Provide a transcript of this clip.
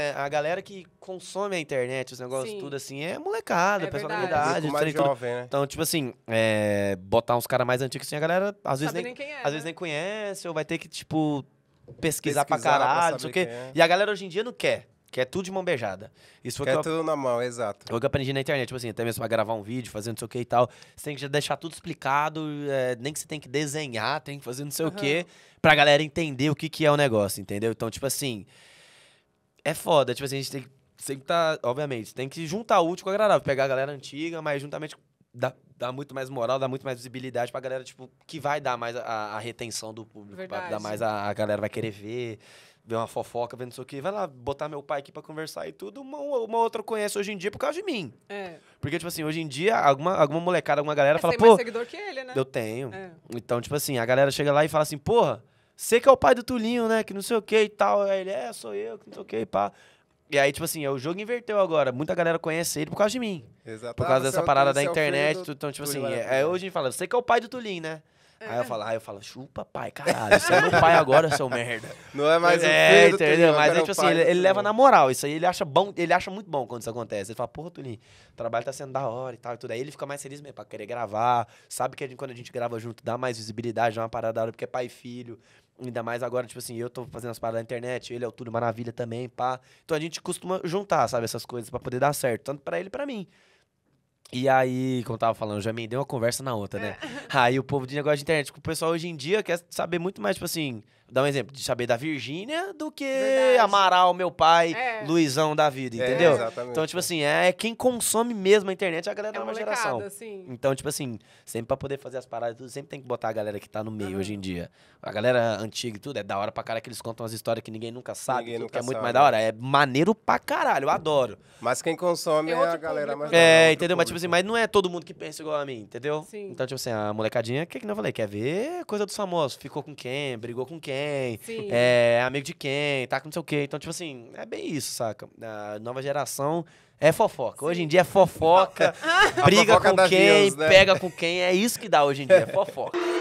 É, a galera que consome a internet, os negócios Sim. tudo assim, é molecada, é personalidade. É idade. mais jovem, né? Então, tipo assim, é, botar uns caras mais antigos assim, a galera às vezes, nem, é, às né? vezes nem conhece, ou vai ter que, tipo, pesquisar, pesquisar pra caralho, não sei o quê. É. E a galera hoje em dia não quer. Quer tudo de mão beijada. Isso foi Quer eu, tudo na mão, exato. Foi o que eu aprendi na internet, tipo assim, até mesmo pra gravar um vídeo, fazer não sei o que e tal. Você tem que deixar tudo explicado, é, nem que você tem que desenhar, tem que fazer não sei uhum. o que, pra galera entender o que, que é o negócio, entendeu? Então, tipo assim, é foda. Tipo assim, a gente tem que sempre tá, obviamente, tem que juntar útil com agradável, pegar a galera antiga, mas juntamente dá, dá muito mais moral, dá muito mais visibilidade pra galera, tipo, que vai dar mais a, a retenção do público, vai dar mais a, a, galera vai querer ver, ver uma fofoca, vendo isso aqui, vai lá botar meu pai aqui pra conversar e tudo, uma, uma outra conhece hoje em dia por causa de mim. É. Porque, tipo assim, hoje em dia, alguma, alguma molecada, alguma galera é, fala, pô... tem mais seguidor que ele, né? Eu tenho. É. Então, tipo assim, a galera chega lá e fala assim, porra, você que é o pai do Tulinho, né? Que não sei o que e tal. Aí ele, é, sou eu, que não sei o que, pá. E aí, tipo assim, o jogo inverteu agora. Muita galera conhece ele por causa de mim. Exatamente. Por causa ah, dessa é parada da é internet. Do... Então, tipo assim, é, é, hoje a gente fala, você que é o pai do Tulinho, né? Aí eu falo, aí eu falo, chupa, pai, caralho, você é meu pai agora, seu merda. Não é mais é, um filho entendeu? Mas é tipo assim, ele, ele leva na moral, isso aí ele acha bom, ele acha muito bom quando isso acontece. Ele fala, porra, Tulinho, o trabalho tá sendo da hora e tal e tudo. Aí ele fica mais feliz mesmo pra querer gravar. Sabe que a gente, quando a gente grava junto, dá mais visibilidade, dá uma parada da hora, porque é pai e filho. Ainda mais agora, tipo assim, eu tô fazendo as paradas na internet, ele é o Túlio Maravilha também, pá. Então a gente costuma juntar, sabe, essas coisas para poder dar certo, tanto para ele e pra mim. E aí, como eu tava falando, já deu uma conversa na outra, né? É. Aí o povo de negócio de internet, o pessoal hoje em dia quer saber muito mais, tipo assim, dar um exemplo, de saber da Virgínia do que Verdade. Amaral, meu pai, é. Luizão da vida, entendeu? É, então, tipo é. assim, é quem consome mesmo a internet é a galera é da nova geração. Assim. Então, tipo assim, sempre pra poder fazer as paradas, tudo, sempre tem que botar a galera que tá no meio uhum. hoje em dia. A galera antiga e tudo, é da hora pra caralho que eles contam as histórias que ninguém nunca sabe, ninguém nunca que é muito sabe. mais da hora. É maneiro pra caralho, eu adoro. Mas quem consome é, é a galera mais né? É, entendeu? Público. Mas, tipo assim, mas não é todo mundo que pensa igual a mim, entendeu? Sim. Então, tipo assim, a molecadinha, o que que eu falei? Quer ver coisa do famoso? Ficou com quem? Brigou com quem? quem, Sim. é amigo de quem, tá com não sei o quê. Então, tipo assim, é bem isso, saca? A nova geração é fofoca. Sim. Hoje em dia é fofoca, briga fofoca com quem, né? pega com quem. É isso que dá hoje em dia, é fofoca.